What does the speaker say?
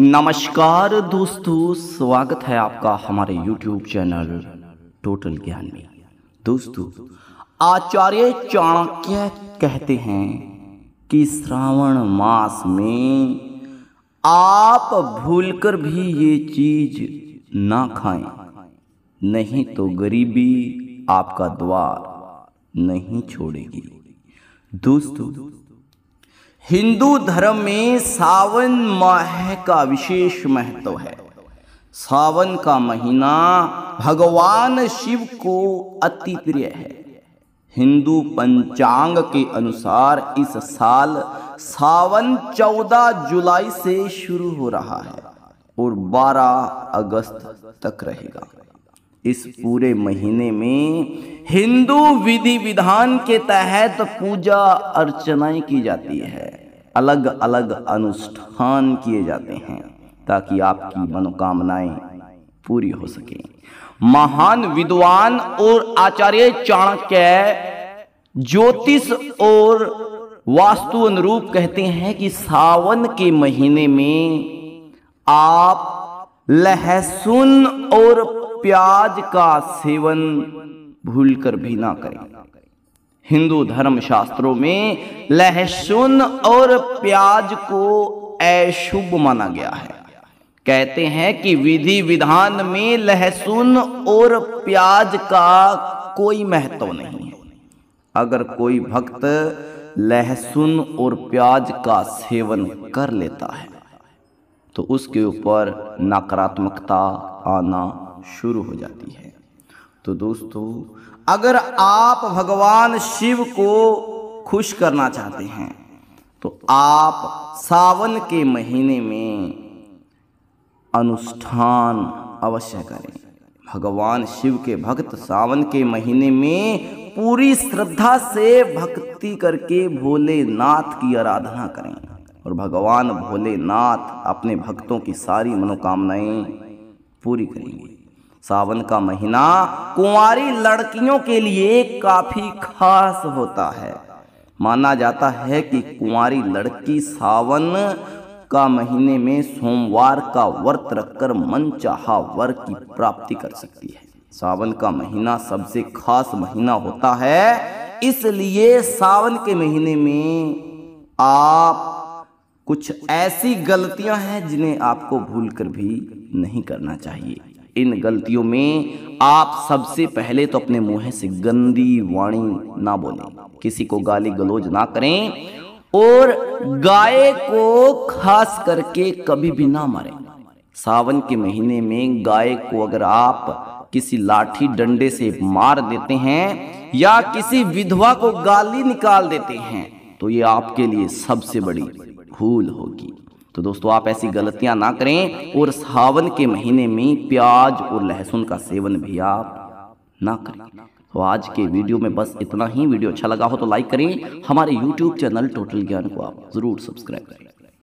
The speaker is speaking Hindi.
नमस्कार दोस्तों स्वागत है आपका हमारे YouTube चैनल टोटल ज्ञान में दोस्तों आचार्य चाणक्य कहते हैं कि श्रावण मास में आप भूलकर भी ये चीज ना खाएं नहीं तो गरीबी आपका द्वार नहीं छोड़ेगी दोस्तों हिंदू धर्म में सावन माह का विशेष महत्व है सावन का महीना भगवान शिव को अति प्रिय है हिंदू पंचांग के अनुसार इस साल सावन 14 जुलाई से शुरू हो रहा है और 12 अगस्त तक रहेगा इस पूरे महीने में हिंदू विधि विधान के तहत पूजा अर्चनाएं की जाती है अलग अलग अनुष्ठान किए जाते हैं ताकि आपकी मनोकामनाएं पूरी हो सके महान विद्वान और आचार्य चाणक्य ज्योतिष और वास्तु अनुरूप कहते हैं कि सावन के महीने में आप लहसुन और प्याज का सेवन भूलकर भी ना करें हिंदू धर्म शास्त्रों में लहसुन और प्याज को अशुभ माना गया है कहते हैं कि विधि विधान में लहसुन और प्याज का कोई महत्व नहीं है अगर कोई भक्त लहसुन और प्याज का सेवन कर लेता है तो उसके ऊपर नकारात्मकता आना शुरू हो जाती है तो दोस्तों अगर आप भगवान शिव को खुश करना चाहते हैं तो आप सावन के महीने में अनुष्ठान अवश्य करें भगवान शिव के भक्त सावन के महीने में पूरी श्रद्धा से भक्ति करके भोलेनाथ की आराधना करें और भगवान भोलेनाथ अपने भक्तों की सारी मनोकामनाएं पूरी करेंगे सावन का महीना कुंवारी लड़कियों के लिए काफी खास होता है माना जाता है कि कुंवारी लड़की सावन का महीने में सोमवार का व्रत रखकर मन वर की प्राप्ति कर सकती है सावन का महीना सबसे खास महीना होता है इसलिए सावन के महीने में आप कुछ ऐसी गलतियां हैं जिन्हें आपको भूलकर भी नहीं करना चाहिए इन गलतियों में आप सबसे पहले तो अपने मुंह से गंदी वाणी ना बोलें किसी को गाली गलोज ना करें और गाय को खास करके कभी भी ना मारें सावन के महीने में गाय को अगर आप किसी लाठी डंडे से मार देते हैं या किसी विधवा को गाली निकाल देते हैं तो ये आपके लिए सबसे बड़ी भूल होगी तो दोस्तों आप ऐसी गलतियां ना करें और सावन के महीने में प्याज और लहसुन का सेवन भी आप ना करें तो आज के वीडियो में बस इतना ही वीडियो अच्छा लगा हो तो लाइक करें हमारे यूट्यूब चैनल टोटल ज्ञान को आप ज़रूर सब्सक्राइब करें